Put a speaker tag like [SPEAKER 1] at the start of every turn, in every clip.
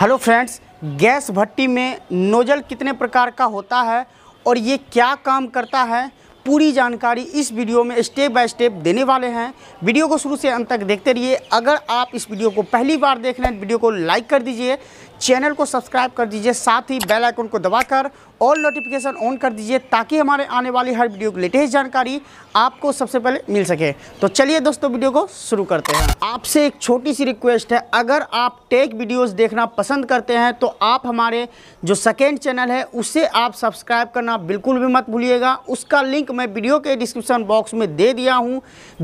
[SPEAKER 1] hello friends gas भट्टी में nozzle कितने प्रकार का होता है और ये क्या काम करता है पूरी जानकारी इस वीडियो में स्टेप बाय स्टेप देने वाले हैं वीडियो को शुरू से अंत तक देखते रहिए अगर आप इस वीडियो को पहली बार देख रहे हैं तो वीडियो को लाइक कर दीजिए चैनल को सब्सक्राइब कर दीजिए साथ ही बेल आइकन को दबाकर ऑल नोटिफिकेशन ऑन कर दीजिए ताकि हमारे आने वाली हर वीडियो की लेटेस्ट जानकारी आपको सबसे पहले मिल सके तो चलिए दोस्तों वीडियो को शुरू करते हैं आपसे एक छोटी सी रिक्वेस्ट है अगर आप टेक वीडियोस देखना पसंद करते हैं तो आप हमारे जो सेकेंड चैनल है उसे आप सब्सक्राइब करना बिल्कुल भी मत भूलिएगा उसका लिंक मैं वीडियो के डिस्क्रिप्शन बॉक्स में दे दिया हूँ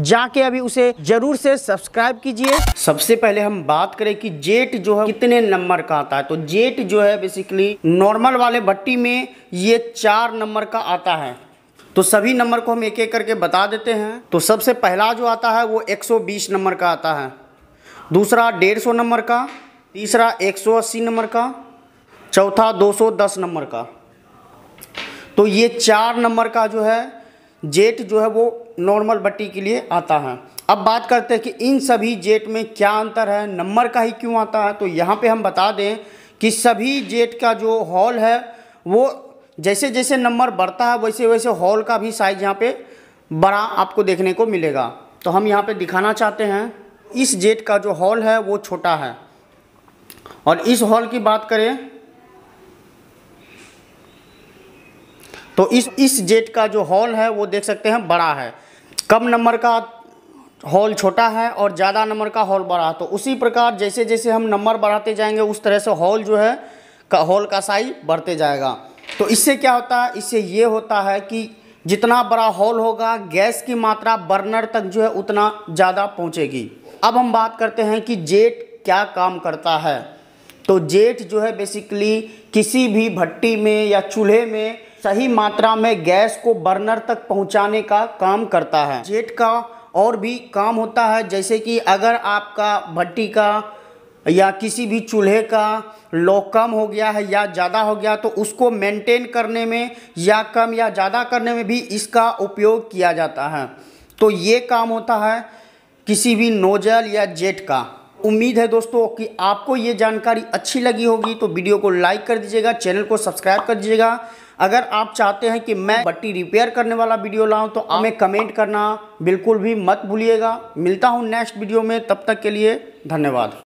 [SPEAKER 1] जाके अभी उसे जरूर से सब्सक्राइब कीजिए सबसे पहले हम बात करें कि जेट जो है कितने नंबर का आता है तो जेट जो है बेसिकली नॉर्मल वाले भट्टी में ये चार नंबर का आता है तो सभी नंबर को हम एक एक करके बता देते हैं तो सबसे पहला जो आता है वो 120 नंबर का आता है दूसरा 150 नंबर का तीसरा 180 नंबर का चौथा 210 नंबर का तो ये चार नंबर का जो है जेट जो है वो नॉर्मल बट्टी के लिए आता है अब बात करते हैं कि इन सभी जेट में क्या अंतर है नंबर का ही क्यों आता है तो यहाँ पे हम बता दें कि सभी जेट का जो हॉल है वो जैसे जैसे नंबर बढ़ता है वैसे वैसे हॉल का भी साइज यहाँ पे बड़ा आपको देखने को मिलेगा तो हम यहाँ पे दिखाना चाहते हैं इस जेट का जो हॉल है वो छोटा है और इस हॉल की बात करें तो इस इस जेट का जो हॉल है वो देख सकते हैं बड़ा है कम नंबर का हॉल छोटा है और ज़्यादा नंबर का हॉल बड़ा है तो उसी प्रकार जैसे जैसे हम नंबर बढ़ाते जाएंगे उस तरह से हॉल जो है का हॉल का साइज बढ़ते जाएगा तो इससे क्या होता है इससे ये होता है कि जितना बड़ा हॉल होगा गैस की मात्रा बर्नर तक जो है उतना ज़्यादा पहुँचेगी अब हम बात करते हैं कि जेट क्या काम करता है तो जेठ जो है बेसिकली किसी भी भट्टी में या चूल्हे में सही मात्रा में गैस को बर्नर तक पहुंचाने का काम करता है जेठ का और भी काम होता है जैसे कि अगर आपका भट्टी का या किसी भी चूल्हे का लो कम हो गया है या ज़्यादा हो गया तो उसको मेंटेन करने में या कम या ज़्यादा करने में भी इसका उपयोग किया जाता है तो ये काम होता है किसी भी नोजल या जेट का उम्मीद है दोस्तों कि आपको ये जानकारी अच्छी लगी होगी तो वीडियो को लाइक कर दीजिएगा चैनल को सब्सक्राइब कर दीजिएगा अगर आप चाहते हैं कि मैं बट्टी रिपेयर करने वाला वीडियो लाऊं तो हमें कमेंट करना बिल्कुल भी मत भूलिएगा मिलता हूं नेक्स्ट वीडियो में तब तक के लिए धन्यवाद